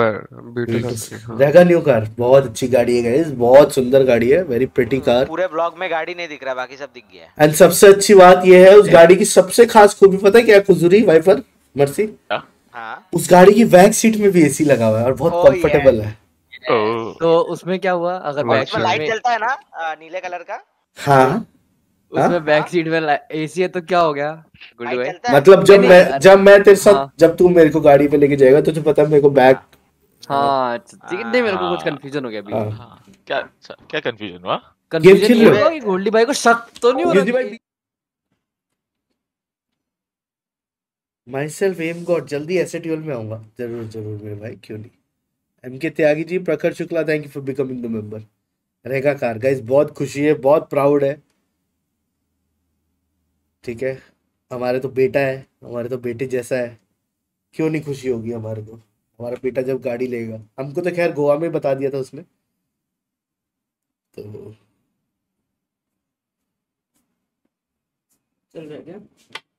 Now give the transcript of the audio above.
रेगा new car बहुत अच्छी गाड़ी है गाइस बहुत सुंदर गाड़ी है वेरी प्रिटी कार पूरे ब्लॉग में गाड़ी नहीं दिख रहा बाकी सब दिख गया एंड सबसे अच्छी बात यह है उस गाड़ी की सबसे खास खूबी पता है क्या खुजूरी वाइपर मर्सी हाँ? उस गाड़ी की बैक सीट में भी एसी लगा हुआ है और बहुत कंफर्टेबल oh, है oh. तो उसमें क्या हुआ अगर बैक सीट में लाइट चलता है ना नीले कलर का हाँ उसमें बैक हाँ? सीट में एसी है तो क्या हो गया गुड मतलब जब मैं जब मैं तेरे साथ हाँ। जब तू मेरे को गाड़ी पे लेके जाएगा तो तुझे पता है मेरे को बैक हाँ देखने हाँ। अच्छा, मेरे को कुछ कंफ्यूजन हाँ। हो गया अभी हाँ। क्या अच्छा, क्या कंफ्यूजन हुआ गोल्डी भाई को शक तो नहीं हो रहा Myself, aim God, जल्दी ऐसे ट्यूल में आऊंगा जरूर जरूर मेरे भाई क्यों नहीं एम के Tyagi ji Prakhar Shukla thank you for becoming the member रेगा कार गाइस बहुत खुशी है बहुत प्राउड है ठीक है हमारे तो बेटा है हमारे तो बेटे जैसा है क्यों नहीं खुशी होगी हमारे को हमारा बेटा जब गाड़ी लेगा हमको तो खैर गोवा में बता दिया था उसने तो चल रहा क्या